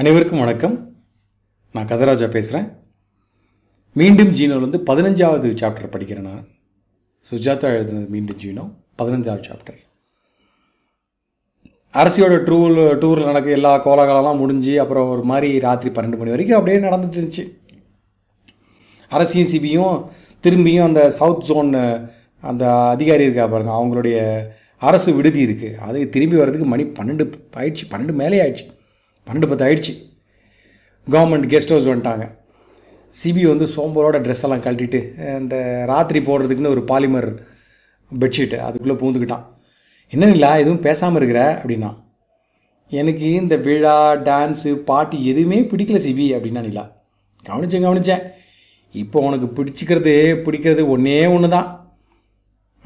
அனைவருக்கும் வணக்கம் நான் கதராஜா பேசுகிறேன் மீண்டும் ஜீனோலேருந்து பதினஞ்சாவது சாப்டர் படிக்கிறேன் நான் சுஜாதா எழுதுனது மீண்டும் ஜீனோ பதினஞ்சாவது சாப்டர் அரசியோட டூர் டூரில் நடக்க எல்லா கோலாகலம்லாம் முடிஞ்சு அப்புறம் ஒரு மாதிரி ராத்திரி பன்னெண்டு மணி வரைக்கும் அப்படியே நடந்துட்டு இருந்துச்சு அரசியும் சிபியும் திரும்பியும் அந்த சவுத் ஜோன் அந்த அதிகாரி இருக்கா பாருங்க அவங்களுடைய அரசு விடுதி இருக்குது அது திரும்பி வர்றதுக்கு மணி பன்னெண்டு ஆயிடுச்சு பன்னெண்டு மேலே ஆயிடுச்சு பன்னெண்டு பத்து ஆயிடுச்சு கவர்மெண்ட் கெஸ்ட் ஹவுஸ் வந்துட்டாங்க சிபி வந்து சோம்பரோட ட்ரெஸ் எல்லாம் கழட்டிட்டு அந்த ராத்திரி போடுறதுக்குன்னு ஒரு பாலிமர் பெட்ஷீட்டு அதுக்குள்ளே பூந்துக்கிட்டான் இல்லை எதுவும் பேசாமல் இருக்கிற அப்படின்னா எனக்கு இந்த விழா டான்ஸு பாட்டு எதுவுமே பிடிக்கல சிபி அப்படின்னா நீலா கவனிச்சேன் கவனித்தேன் இப்போ உனக்கு பிடிச்சிக்கிறது பிடிக்கிறது ஒன்றே ஒன்று தான்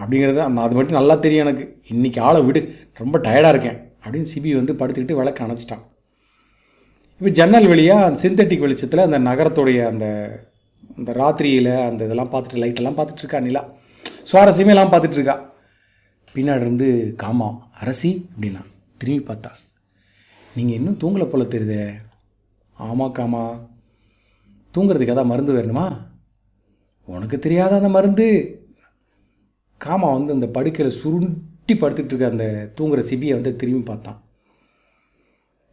அப்படிங்கிறது அந்த அது மட்டும் நல்லா தெரியும் எனக்கு இன்றைக்கி ஆளை விடு ரொம்ப டயர்டாக இருக்கேன் அப்படின்னு சிபி வந்து படுத்துக்கிட்டு விளக்கு அணைச்சிட்டான் இப்போ ஜன்னல் வழியாக அந்த சிந்தட்டிக் வெளிச்சத்தில் அந்த நகரத்துடைய அந்த அந்த ராத்திரியில் அந்த இதெல்லாம் பார்த்துட்டு லைட்டெல்லாம் பார்த்துட்ருக்கா நிலா சுவாரஸ்யமேலாம் பார்த்துட்ருக்கா பின்னாடி இருந்து காமா அரசி அப்படின்னா திரும்பி பார்த்தா நீங்கள் இன்னும் தூங்கலை போல தெரியுதே ஆமாம் காமா தூங்குறதுக்கு எதாவது மருந்து வேணுமா உனக்கு தெரியாத அந்த மருந்து காமா வந்து அந்த படுக்கையில் சுருண்டி படுத்துட்டு இருக்க அந்த தூங்குற சிபியை வந்து திரும்பி பார்த்தான்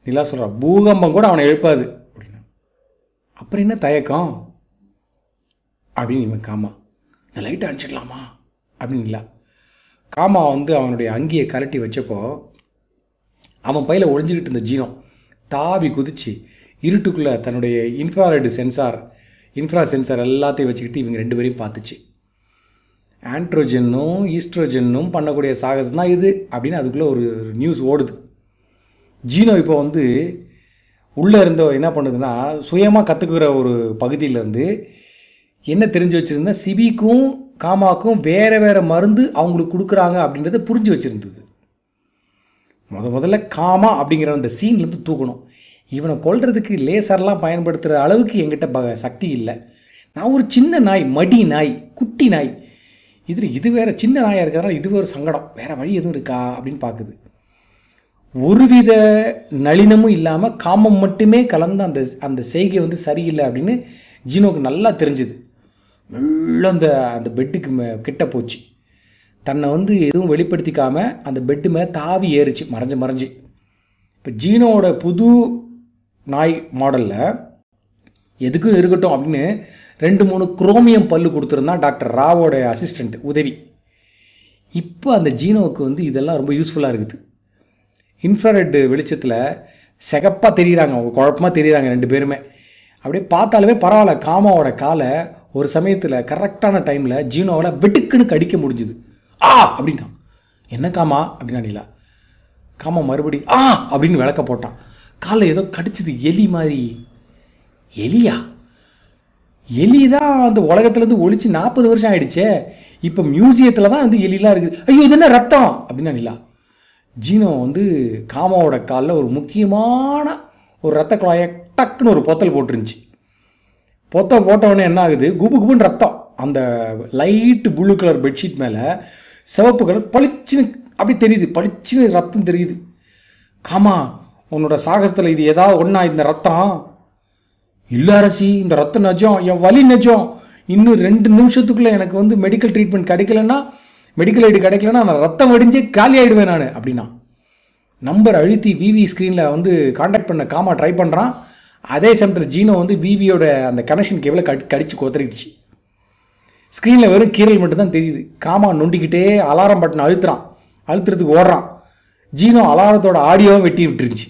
நிலா சொல்கிறா பூகம்பம் கூட அவனை எழுப்பாது அப்படின்னா அப்புறம் என்ன தயக்கம் அப்படின்னு இவன் காமா இந்த லைட்டை அனுப்பிச்சிடலாமா அப்படின்னு இல்லா காமா வந்து அவனுடைய அங்கியை கரட்டி வச்சப்போ அவன் பையில் ஒழிஞ்சிக்கிட்டு இருந்த ஜீனம் தாவி குதிச்சு இருட்டுக்குள்ளே தன்னுடைய இன்ஃப்ராரெட் சென்சார் இன்ஃப்ரா சென்சார் எல்லாத்தையும் வச்சுக்கிட்டு இவங்க ரெண்டு பேரையும் பார்த்துச்சு ஆண்ட்ரோஜனும் ஈஸ்ட்ரோஜனும் பண்ணக்கூடிய சாகசம் தான் இது அப்படின்னு அதுக்குள்ளே ஒரு நியூஸ் ஓடுது ஜீனோ இப்போ வந்து உள்ளே இருந்த என்ன பண்ணுதுன்னா சுயமாக கற்றுக்குற ஒரு பகுதியிலேருந்து என்ன தெரிஞ்சு வச்சுருந்தா சிபிக்கும் காமாக்கும் வேறு வேறு மருந்து அவங்களுக்கு கொடுக்குறாங்க அப்படின்றத புரிஞ்சு வச்சுருந்தது முத முதல்ல காமா அப்படிங்கிற அந்த சீன்லேருந்து தூக்கணும் இவனை கொள்றதுக்கு லேசர்லாம் பயன்படுத்துகிற அளவுக்கு எங்கிட்ட ப சக்தி இல்லை நான் ஒரு சின்ன நாய் மடி நாய் குட்டி நாய் இதில் இது வேறு சின்ன நாயாக இருக்கிறதுனால இது ஒரு சங்கடம் வேறு வழி எதுவும் இருக்கா அப்படின்னு பார்க்குது ஒருவித நளினமும் இல்லாமல் காமம் மட்டுமே கலந்து அந்த அந்த செய்கை வந்து சரியில்லை அப்படின்னு ஜீனோக்கு நல்லா தெரிஞ்சுது நல்லா அந்த அந்த பெட்டுக்கு கிட்ட போச்சு தன்னை வந்து எதுவும் வெளிப்படுத்திக்காமல் அந்த பெட்டு மேலே தாவி ஏறிச்சு மறைஞ்சு மறைஞ்சு இப்போ ஜீனோட புது நாய் மாடலில் எதுக்கும் இருக்கட்டும் அப்படின்னு ரெண்டு மூணு குரோமியம் பல்லு கொடுத்துருந்தான் டாக்டர் ராவோட அசிஸ்டண்ட் உதவி இப்போ அந்த ஜீனோவுக்கு வந்து இதெல்லாம் ரொம்ப யூஸ்ஃபுல்லாக இருக்குது இன்ஃப்ராரெட்டு வெளிச்சத்தில் செகப்பாக தெரிகிறாங்க அவங்க குழப்பமாக தெரிகிறாங்க ரெண்டு பேருமே அப்படியே பார்த்தாலுமே பரவாயில்ல காமாவோட காலை ஒரு சமயத்தில் கரெக்டான டைமில் ஜீனோவில் வெட்டுக்குன்னு கடிக்க முடிஞ்சுது ஆ அப்படின்னா என்ன காமா அப்படின்னு நீலா காமா மறுபடி ஆ அப்படின்னு விளக்க போட்டான் காலில் ஏதோ கடிச்சிது எலி மாதிரி எலியா எலி தான் அந்த உலகத்துலேருந்து ஒழிச்சு நாற்பது வருஷம் ஆகிடுச்சே இப்போ மியூசியத்தில் தான் வந்து எலிலாம் இருக்குது ஐயோ இது என்ன ரத்தம் அப்படின்னு நிலா ஜீனோ வந்து காமாவோட காலில் ஒரு முக்கியமான ஒரு ரத்த குழாயை டக்குன்னு ஒரு பொத்தல் போட்டுருந்துச்சு பொத்த போட்டவுடனே என்ன ஆகுது குபு குபுன்னு ரத்தம் அந்த லைட்டு ப்ளூ கலர் பெட்ஷீட் மேலே சிவப்பு கலர் பளிச்சுன்னு அப்படி தெரியுது பளிச்சுன்னு ரத்தம் தெரியுது காமா உன்னோட சாகசத்தில் இது ஏதாவது ஒன்றா இந்த ரத்தம் இல்லை அரசி இந்த ரத்தம் நஜம் என் வலி நஜம் இன்னும் ரெண்டு நிமிஷத்துக்குள்ளே எனக்கு வந்து மெடிக்கல் ட்ரீட்மெண்ட் கிடைக்கலன்னா மெடிக்கல் ஐடி கிடைக்கலன்னா நான் ரத்தம் வடிஞ்சு காலி ஆகிடுவேன் நான் அப்படின்னா நம்பர் அழுத்தி விவி ஸ்க்ரீனில் வந்து காண்டாக்ட் பண்ண காமா ட்ரை பண்ணுறான் அதே சமயத்தில் ஜீனோ வந்து விவியோட அந்த கனெக்ஷன் கேபிளை கடி கடிச்சு கொத்தறிடுச்சு ஸ்க்ரீனில் வெறும் கீரல் மட்டும்தான் தெரியுது காமா நொண்டிக்கிட்டே அலாரம் பட்டனை அழுத்துறான் அழுத்துறதுக்கு ஓடுறான் ஜீனோ அலாரத்தோட ஆடியோவும் வெட்டி விட்டுருந்துச்சு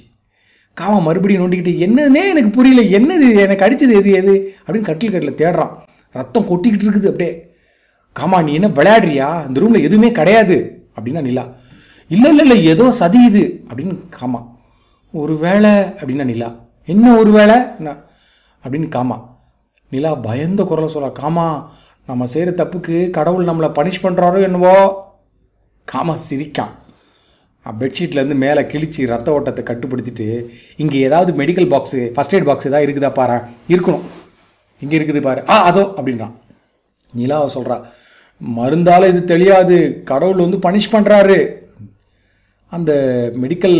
காமா மறுபடியும் நோண்டிக்கிட்டு என்னன்னே எனக்கு புரியல என்னது எனக்கு அடிச்சது எது எது அப்படின்னு கட்டில் கட்டில் தேடுறான் ரத்தம் கொட்டிக்கிட்டு இருக்குது அப்படியே காமா நீ என்ன விளையாடுறியா இந்த ரூமில் எதுவுமே கிடையாது அப்படின்னா நிலா இல்லை இல்லை இல்லை ஏதோ சதி இது அப்படின்னு காமா ஒரு வேலை அப்படின்னா நிலா என்ன ஒரு வேலை அப்படின்னு காமா நிலா பயந்த குரலை சொல்கிறா காமா நம்ம செய்கிற தப்புக்கு கடவுள் நம்மளை பனிஷ் பண்ணுறாரோ என்னவோ காமா சிரிக்கான் பெட்ஷீட்லேருந்து மேலே கிழிச்சு ரத்த ஓட்டத்தை கட்டுப்படுத்திட்டு இங்கே ஏதாவது medical box first aid box ஏதாவது இருக்குதா பாரு இருக்கணும் இங்கே இருக்குது பாரு ஆ அதோ அப்படின்றான் நிலாவை சொல்கிறா மருந்தால் இது தெரியாது கடவுள் வந்து பனிஷ் பண்ணுறாரு அந்த மெடிக்கல்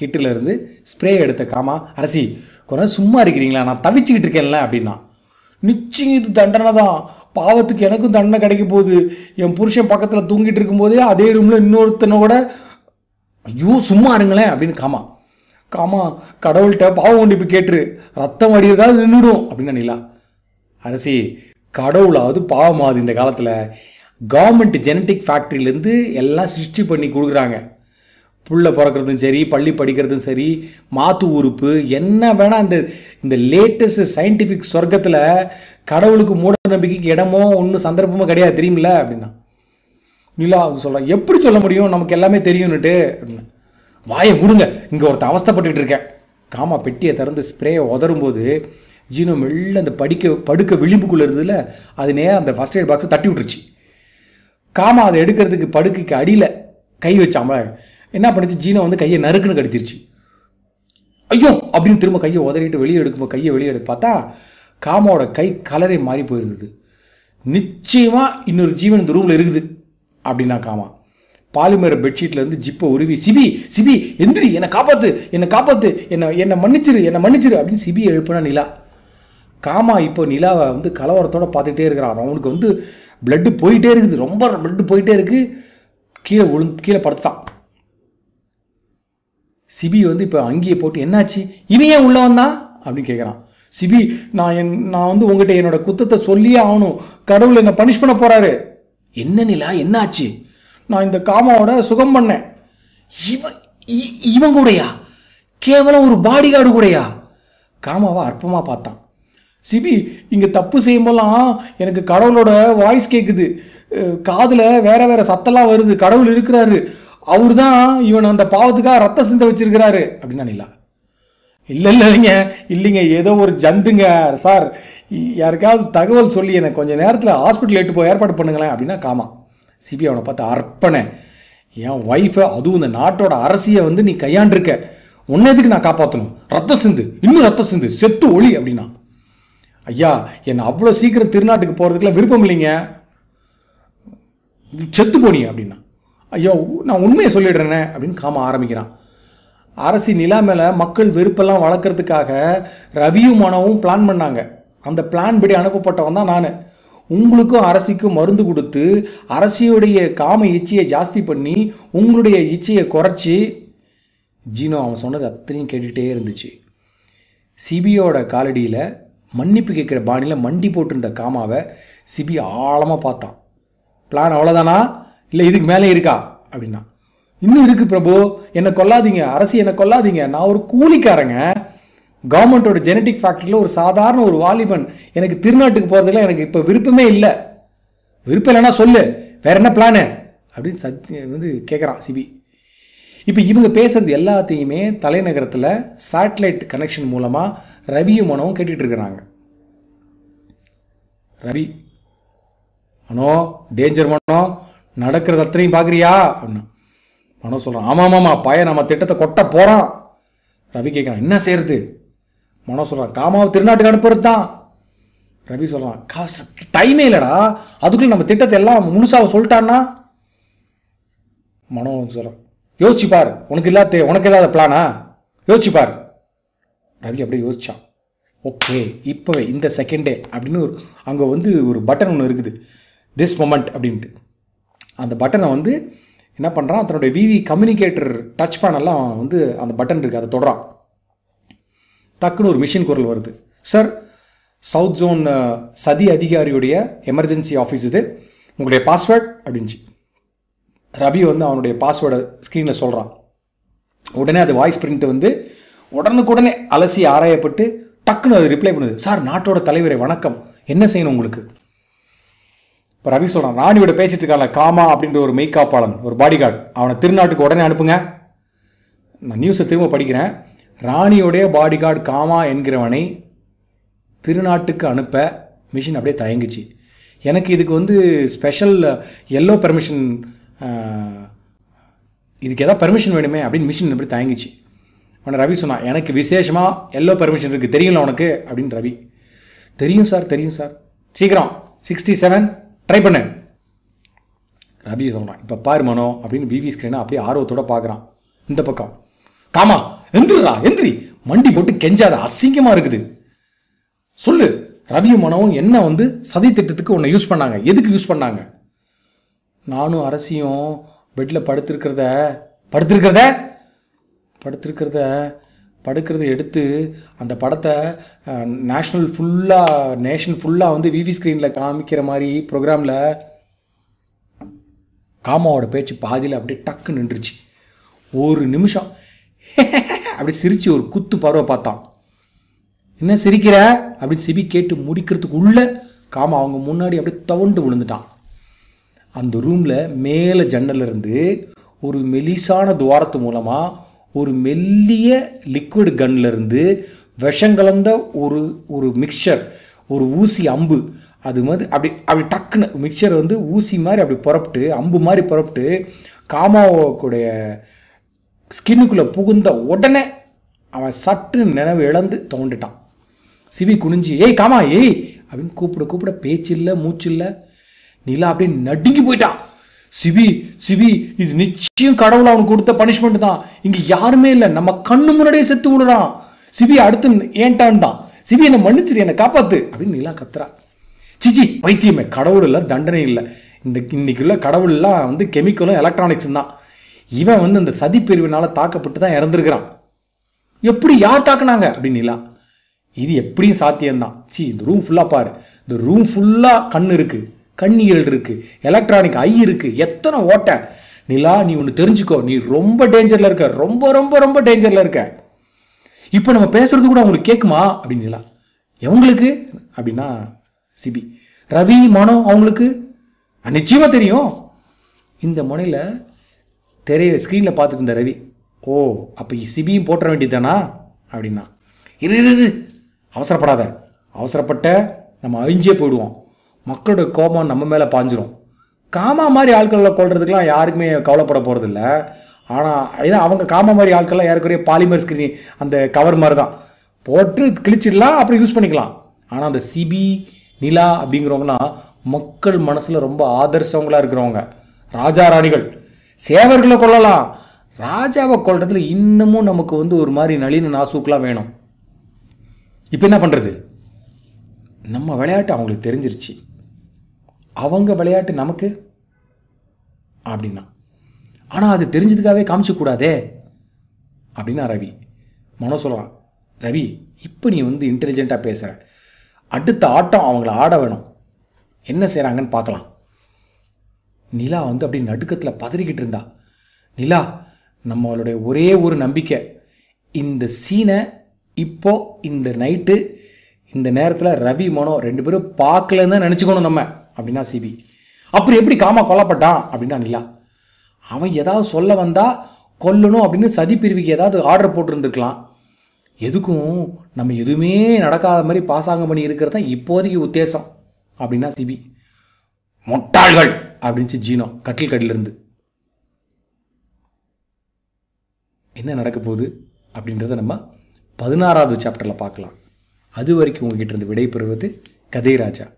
கிட்டிலேருந்து ஸ்ப்ரே எடுத்த காமா அரசி கொஞ்சம் சும்மா இருக்கிறீங்களா நான் தவிச்சுக்கிட்டு இருக்கேன்ல அப்படின்னா நிச்சயம் இது தண்டனை தான் பாவத்துக்கு எனக்கும் தண்டனை கிடைக்க போகுது என் புருஷன் பக்கத்தில் தூங்கிட்டு இருக்கும்போதே அதே ரூமில் கூட ஐயோ சும்மா இருங்களேன் அப்படின்னு காமா காமா கடவுள்கிட்ட பாவ இப்போ கேட்டுரு ரத்தம் வடியதாவது நின்றுடும் அப்படின்னு நினைக்கலாம் அரசி கடவுளாவது பாவமாது இந்த காலத்தில் கவர்மெண்ட் ஜெனட்டிக் ஃபேக்ட்ரியிலேருந்து எல்லாம் சிருஷ்டி பண்ணி கொடுக்குறாங்க புள்ள பிறக்கிறதும் சரி பள்ளி படிக்கிறதும் சரி மாத்து உறுப்பு என்ன வேணால் அந்த இந்த லேட்டஸ்ட் சயின்டிஃபிக் சொர்க்கத்தில் கடவுளுக்கு மூட நம்பிக்கைக்கு இடமோ ஒன்றும் சந்தர்ப்பமோ கிடையாது தெரியுமில அப்படின்னா நிலா அது சொல்கிறேன் எப்படி சொல்ல முடியும் நமக்கு எல்லாமே தெரியும்னுட்டு அப்படின்னு வாயை கொடுங்க இங்கே ஒருத்தர் அவஸ்தப்பட்டுக்கிட்டு இருக்கேன் காமா பெட்டியை திறந்து ஸ்ப்ரேயை உதரும்போது ஜீனோ மெல்ல அந்த படிக்க படுக்க விளிம்புக்குள்ளே இருந்ததில் அது நேராக அந்த ஃபஸ்ட் எய்ட் பாக்ஸை தட்டி விட்டுருச்சு காமா அதை எடுக்கிறதுக்கு படுக்கைக்கு அடியில் கை வச்சாமல என்ன பண்ணுச்சு ஜீனோ வந்து கையை நறுக்குன்னு கடிச்சிருச்சு ஐயோ அப்படின்னு திரும்ப கையை உதறிட்டு வெளியே எடுக்கும்போது கையை வெளியே எடு பார்த்தா காமாவோட கை கலரே மாறி போயிருந்தது நிச்சயமாக இன்னொரு ஜீவன் இந்த ரூமில் இருக்குது அப்படின்னா காமா பாலிமர பெட்ஷீட்லேருந்து ஜிப்பை உருவி சிபி சிபி எந்திரி என்னை காப்பாற்று என்னை காப்பாற்று என்னை என்னை மன்னிச்சிரு என்னை மன்னிச்சிரு அப்படின்னு சிபி எழுப்புனா நிலா காமா இப்போ நிலாவை வந்து கலவரத்தோடு பார்த்துக்கிட்டே இருக்கிறான் அவனுக்கு வந்து பிளட்டு போயிட்டே இருக்குது ரொம்ப பிளட்டு போயிட்டே இருக்குது கீழே விழுந்து கீழே படுத்தான் சிபி வந்து இப்போ அங்கேயே போட்டு என்னாச்சு இவன் ஏன் உள்ளே வந்தான் அப்படின்னு கேட்குறான் சிபி நான் என் நான் வந்து உங்ககிட்ட என்னோட குத்தத்தை சொல்லியே ஆகணும் கடவுள் என்னை பனிஷ் பண்ண போகிறாரு என்ன நிலா என்னாச்சு நான் இந்த காமாவோட சுகம் பண்ணேன் இவன் இவன் கூடயா கேவலம் ஒரு பாடி கார்டு கூடயா காமாவை அற்பமாக பார்த்தான் சிபி இங்கே தப்பு செய்யும்போதெல்லாம் எனக்கு கடவுளோட வாய்ஸ் கேட்குது காதில் வேற வேற சத்தெல்லாம் வருது கடவுள் இருக்கிறாரு அவர் தான் இவன் அந்த பாவத்துக்காக ரத்த சிந்த வச்சிருக்கிறாரு அப்படின்னு நினைலா இல்லை இல்லைங்க இல்லைங்க ஏதோ ஒரு ஜந்துங்க சார் யாருக்காவது தகவல் சொல்லி எனக்கு கொஞ்சம் நேரத்தில் ஹாஸ்பிட்டல் எட்டு போய் ஏற்பாடு பண்ணுங்களேன் அப்படின்னா காமா சிபி அவனை பார்த்து அர்ப்பணை என் ஒய்ஃபை அதுவும் இந்த நாட்டோட அரசியை வந்து நீ கையாண்டிருக்க உன்ன எதுக்கு நான் காப்பாற்றணும் ரத்த சிந்து இன்னும் ரத்த சிந்து செத்து ஒளி அப்படின்னா ஐயா என்னை அவ்வளோ சீக்கிரம் திருநாட்டுக்கு போகிறதுக்குலாம் விருப்பம் இல்லைங்க செத்து போனீங்க அப்படின்னா ஐயோ நான் உண்மையை சொல்லிடுறேனே அப்படின்னு காம ஆரம்பிக்கிறான் அரசி நிலா மேலே மக்கள் வெறுப்பெல்லாம் வளர்க்குறதுக்காக ரவியும் மனவும் பிளான் பண்ணாங்க அந்த பிளான் படி அனுப்பப்பட்டவன் தான் நான் உங்களுக்கும் அரசிக்கும் மருந்து கொடுத்து அரசியுடைய காம இச்சையை ஜாஸ்தி பண்ணி உங்களுடைய இச்சையை குறைச்சி ஜீனோ அவன் சொன்னது அத்தனையும் கேட்டுகிட்டே இருந்துச்சு சிபியோட காலடியில் மன்னிப்பு கேட்குற பாணியில் மண்டி போட்டிருந்த காமாவை சிபி ஆழமாக பார்த்தான் பிளான் அவ்வளோதானா இல்லை இதுக்கு மேலே இருக்கா அப்படின்னா இன்னும் இருக்குது பிரபு என்னை கொல்லாதீங்க அரசு என்னை கொல்லாதீங்க நான் ஒரு கூலிக்காரங்க கவர்மெண்ட்டோட ஜெனட்டிக் ஃபேக்ட்ரியில் ஒரு சாதாரண ஒரு வாலிபன் எனக்கு திருநாட்டுக்கு போகிறதுல எனக்கு இப்போ விருப்பமே இல்லை விருப்பம் இல்லைன்னா சொல்லு வேற என்ன பிளானு அப்படின்னு சத் வந்து கேட்குறான் சிபி இப்போ இவங்க பேசுகிறது எல்லாத்தையுமே தலைநகரத்தில் சேட்டலைட் கனெக்ஷன் மூலமாக ரவியும் மனோவும் கேட்டுக்கிட்டு இருக்கிறாங்க ரவி மனோ டேஞ்சர் மனோ நடக்கிறது அத்தனையும் பார்க்குறியா அப்படின்னு மனோ சொல்கிறான் ஆமாம் ஆமாம் பைய நம்ம திட்டத்தை கொட்ட போகிறான் ரவி கேட்குறான் என்ன செய்யறது மனோ சொல்கிறான் காமாவை திருநாட்டுக்கு அனுப்புறது தான் ரவி சொல்கிறான் காசு டைமே இல்லைடா அதுக்குள்ளே நம்ம திட்டத்தை எல்லாம் முழுசாக சொல்லிட்டான்னா மனோ சொல்கிறான் யோசிச்சுப்பார் உனக்கு இல்லாத உனக்கு இல்லாத பிளானா யோசிச்சுப்பார் ரவி அப்படியே யோசித்தான் ஓகே இப்போவே இந்த செகண்டே அப்படின்னு ஒரு அங்கே வந்து ஒரு பட்டன் ஒன்று இருக்குது திஸ் மொமெண்ட் அப்படின்ட்டு அந்த பட்டனை வந்து என்ன பண்ணுறான் தன்னுடைய விவி கம்யூனிகேட்டர் டச் பேனெல்லாம் வந்து அந்த பட்டன் இருக்குது அதை தொடரான் டக்குன்னு ஒரு மிஷின் குரல் வருது சார் சவுத் ஜோன் சதி அதிகாரியுடைய எமர்ஜென்சி ஆஃபீஸ் இது உங்களுடைய பாஸ்வேர்ட் அப்படின்ச்சு ரவி வந்து அவனுடைய பாஸ்வேர்டை ஸ்க்ரீனில் சொல்கிறான் உடனே அது வாய்ஸ் பிரிண்ட் வந்து உடனுக்குடனே அலசி ஆராயப்பட்டு டக்குன்னு அது ரிப்ளை பண்ணுது சார் நாட்டோட தலைவரை வணக்கம் என்ன செய்யணும் உங்களுக்கு இப்போ ரவி சொல்கிறான் ராணியோட பேசிட்டு இருக்காங்க காமா அப்படின்ற ஒரு மெய்காப்பாளன் ஒரு பாடிகார்டு அவனை திருநாட்டுக்கு உடனே அனுப்புங்க நான் நியூஸை திரும்ப படிக்கிறேன் ராணியோடைய பாடிகார்டு காமா என்கிறவனை திருநாட்டுக்கு அனுப்ப மிஷின் அப்படியே தயங்குச்சு எனக்கு இதுக்கு வந்து ஸ்பெஷல் எல்லோ பெர்மிஷன் இதுக்கு எதாவது பர்மிஷன் வேணுமே அப்படின்னு மிஷின் எப்படி தயங்கிச்சு உடனே ரவி சொன்னான் எனக்கு விசேஷமாக எல்லோ பர்மிஷன் இருக்குது தெரியல உனக்கு அப்படின்னு ரவி தெரியும் சார் தெரியும் சார் சீக்கிரம் சிக்ஸ்டி செவன் ட்ரை பண்ணு ரவி சொல்கிறான் இப்போ பாரு மனோ அப்படின்னு பிவி ஸ்க்ரீனை அப்படியே ஆர்வத்தோட பார்க்குறான் இந்த பக்கம் காமா எந்திரா எந்திரி மண்டி போட்டு கெஞ்சாத அசிங்கமாக இருக்குது சொல்லு ரவியும் மனோவும் என்ன வந்து சதி திட்டத்துக்கு உன்னை யூஸ் பண்ணாங்க எதுக்கு யூஸ் பண்ணாங்க நானும் அரசியும் பெட்டில் படுத்திருக்கிறத படுத்திருக்கிறத படுத்திருக்கிறத படுக்கிறத எடுத்து அந்த படத்தை நேஷ்னல் ஃபுல்லாக நேஷன் ஃபுல்லாக வந்து விவி ஸ்க்ரீனில் காமிக்கிற மாதிரி ப்ரோக்ராமில் காமாவோட பேச்சு பாதியில் அப்படியே டக்கு நின்றுச்சு ஒரு நிமிஷம் அப்படி சிரித்து ஒரு குத்து பறவை பார்த்தான் என்ன சிரிக்கிற அப்படி சிபி கேட்டு முடிக்கிறதுக்குள்ளே காமா அவங்க முன்னாடி அப்படியே தவண்டு விழுந்துட்டான் அந்த ரூமில் மேலே இருந்து ஒரு மெலிசான துவாரத்து மூலமாக ஒரு மெல்லிய லிக்விட் விஷம் விஷங்கலந்த ஒரு ஒரு மிக்சர் ஒரு ஊசி அம்பு அது மாதிரி அப்படி அப்படி டக்குன்னு மிக்சர் வந்து ஊசி மாதிரி அப்படி புறப்பட்டு அம்பு மாதிரி புறப்பட்டு காமாவோடைய ஸ்கின்னுக்குள்ளே புகுந்த உடனே அவன் சட்டு நினைவு இழந்து தோண்டுட்டான் சிவி குனிஞ்சு ஏய் காமா ஏய் அப்படின்னு கூப்பிட கூப்பிட பேச்சு இல்லை மூச்சு இல்லை நிலா அப்படியே நடுங்கி போயிட்டான் சிவி சிவி இது நிச்சயம் கடவுள் அவனுக்கு கொடுத்த பனிஷ்மெண்ட் தான் இங்க யாருமே இல்லை நம்ம கண்ணு முன்னாடியே செத்து விடுறான் சிவி அடுத்து ஏன்டான் தான் சிவி என்னை மன்னிச்சிரு என்னை காப்பாத்து அப்படின்னு நிலா கத்துறா சிச்சி பைத்தியமே கடவுள் இல்லை தண்டனை இல்லை இந்த இன்னைக்குள்ள கடவுள்லாம் வந்து கெமிக்கலும் எலக்ட்ரானிக்ஸும் தான் இவன் வந்து இந்த சதி பிரிவினால் தாக்கப்பட்டு தான் இறந்துருக்கிறான் எப்படி யார் தாக்குனாங்க அப்படின்னு நிலா இது எப்படியும் சாத்தியம்தான் சி இந்த ரூம் ஃபுல்லாக பாரு இந்த ரூம் ஃபுல்லாக கண் இருக்குது கண்ணீரல் இருக்குது எலக்ட்ரானிக் ஐ இருக்குது எத்தனை ஓட்டை நிலா நீ ஒன்று தெரிஞ்சுக்கோ நீ ரொம்ப டேஞ்சரில் இருக்க ரொம்ப ரொம்ப ரொம்ப டேஞ்சரில் இருக்க இப்போ நம்ம பேசுறது கூட அவங்களுக்கு கேட்குமா அப்படின்னு நிலா எவங்களுக்கு அப்படின்னா சிபி ரவி மனோ அவங்களுக்கு நிச்சயமாக தெரியும் இந்த முனையில் தெரிய ஸ்க்ரீனில் பார்த்துட்டு இருந்த ரவி ஓ அப்போ சிபியும் போட்டுற வேண்டியது தானா அப்படின்னா இரு இரு அவசரப்படாத அவசரப்பட்ட நம்ம அழிஞ்சே போயிடுவோம் மக்களோட கோபம் நம்ம மேலே பாஞ்சிரும் காமா மாதிரி ஆட்களில் கொள்றதுக்கெலாம் யாருக்குமே கவலைப்பட போகிறதில்ல ஆனால் ஏன்னா அவங்க காமா மாதிரி ஆட்கள்லாம் ஏறக்குறைய பாலிமர் ஸ்க்ரீன் அந்த கவர் மாதிரி தான் போட்டு கிழிச்சிடலாம் அப்புறம் யூஸ் பண்ணிக்கலாம் ஆனால் அந்த சிபி நிலா அப்படிங்கிறவங்கனா மக்கள் மனசில் ரொம்ப ஆதர்சவங்களாக இருக்கிறவங்க ராஜா ராணிகள் சேவர்களை கொள்ளலாம் ராஜாவை கொள்றதுல இன்னமும் நமக்கு வந்து ஒரு மாதிரி நளின நாசூக்கெலாம் வேணும் இப்போ என்ன பண்ணுறது நம்ம விளையாட்டு அவங்களுக்கு தெரிஞ்சிருச்சு அவங்க விளையாட்டு நமக்கு அப்படின்னா ஆனால் அது தெரிஞ்சதுக்காகவே காமிச்சக்கூடாதே அப்படின்னா ரவி மனோ சொல்கிறான் ரவி இப்போ நீ வந்து இன்டெலிஜென்ட்டாக பேசுகிற அடுத்த ஆட்டம் அவங்கள ஆட வேணும் என்ன செய்கிறாங்கன்னு பார்க்கலாம் நிலா வந்து அப்படி நடுக்கத்தில் பதறிக்கிட்டு இருந்தா நிலா நம்மளுடைய ஒரே ஒரு நம்பிக்கை இந்த சீனை இப்போது இந்த நைட்டு இந்த நேரத்தில் ரவி மனோ ரெண்டு பேரும் பார்க்கலன்னு தான் நினச்சிக்கணும் நம்ம அப்படின்னா சிபி அப்புறம் எப்படி காமா கொல்லப்பட்டான் அப்படின்னா நிலா அவன் ஏதாவது சொல்ல வந்தால் கொல்லணும் அப்படின்னு சதி பிரிவுக்கு ஏதாவது ஆர்டர் போட்டிருந்துருக்கலாம் எதுக்கும் நம்ம எதுவுமே நடக்காத மாதிரி பாசாங்கம் பண்ணி இருக்கிறது தான் இப்போதைக்கு உத்தேசம் அப்படின்னா சிபி முட்டாள்கள் அப்படின்ச்சு ஜீனோ கட்டில் இருந்து என்ன நடக்க போகுது அப்படின்றத நம்ம பதினாறாவது சாப்டரில் பார்க்கலாம் அது வரைக்கும் உங்ககிட்ட இருந்து விடைபெறுவது கதைராஜா